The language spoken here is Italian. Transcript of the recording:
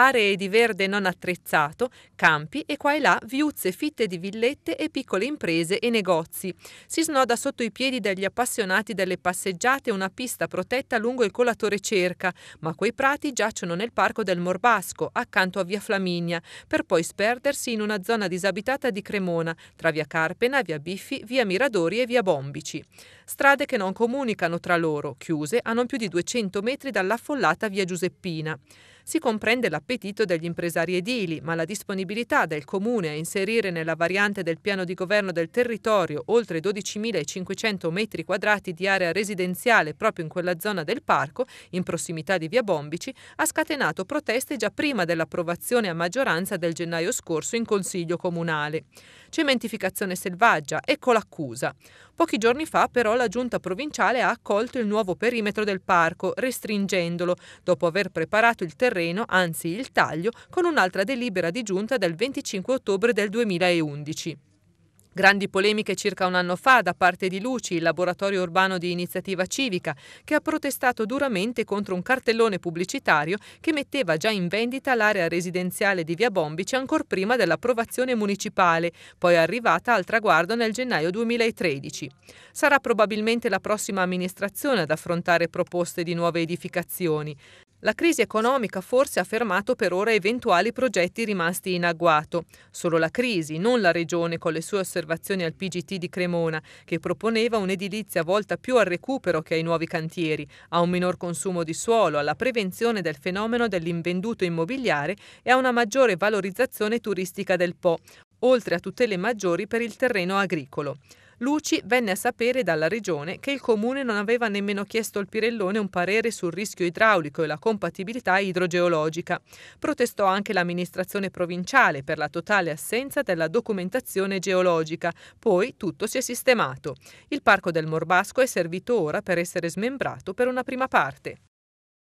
aree di verde non attrezzato, campi e qua e là viuzze fitte di villette e piccole imprese e negozi. Si snoda sotto i piedi degli appassionati delle passeggiate una pista protetta lungo il colatore Cerca, ma quei prati giacciono nel parco del Morbasco, accanto a via Flaminia, per poi sperdersi in una zona disabitata di Cremona, tra via Carpena, via Biffi, via Miradori e via Bombici. Strade che non comunicano tra loro, chiuse a non più di 200 metri dall'affollata via Giuseppina. Si comprende l'appetito degli impresari edili, ma la disponibilità del Comune a inserire nella variante del piano di governo del territorio oltre 12.500 metri quadrati di area residenziale proprio in quella zona del parco, in prossimità di Via Bombici, ha scatenato proteste già prima dell'approvazione a maggioranza del gennaio scorso in Consiglio Comunale. Cementificazione selvaggia, ecco l'accusa. Pochi giorni fa però la giunta provinciale ha accolto il nuovo perimetro del parco, restringendolo, dopo aver preparato il terreno terreno, anzi il taglio, con un'altra delibera di giunta del 25 ottobre del 2011. Grandi polemiche circa un anno fa da parte di Luci, il laboratorio urbano di iniziativa civica, che ha protestato duramente contro un cartellone pubblicitario che metteva già in vendita l'area residenziale di Via Bombici ancor prima dell'approvazione municipale, poi arrivata al traguardo nel gennaio 2013. Sarà probabilmente la prossima amministrazione ad affrontare proposte di nuove edificazioni. La crisi economica forse ha fermato per ora eventuali progetti rimasti in agguato. Solo la crisi, non la regione con le sue osservazioni al PGT di Cremona, che proponeva un'edilizia volta più al recupero che ai nuovi cantieri, a un minor consumo di suolo, alla prevenzione del fenomeno dell'invenduto immobiliare e a una maggiore valorizzazione turistica del Po, oltre a tutele maggiori per il terreno agricolo. Luci venne a sapere dalla regione che il comune non aveva nemmeno chiesto al Pirellone un parere sul rischio idraulico e la compatibilità idrogeologica. Protestò anche l'amministrazione provinciale per la totale assenza della documentazione geologica. Poi tutto si è sistemato. Il parco del Morbasco è servito ora per essere smembrato per una prima parte.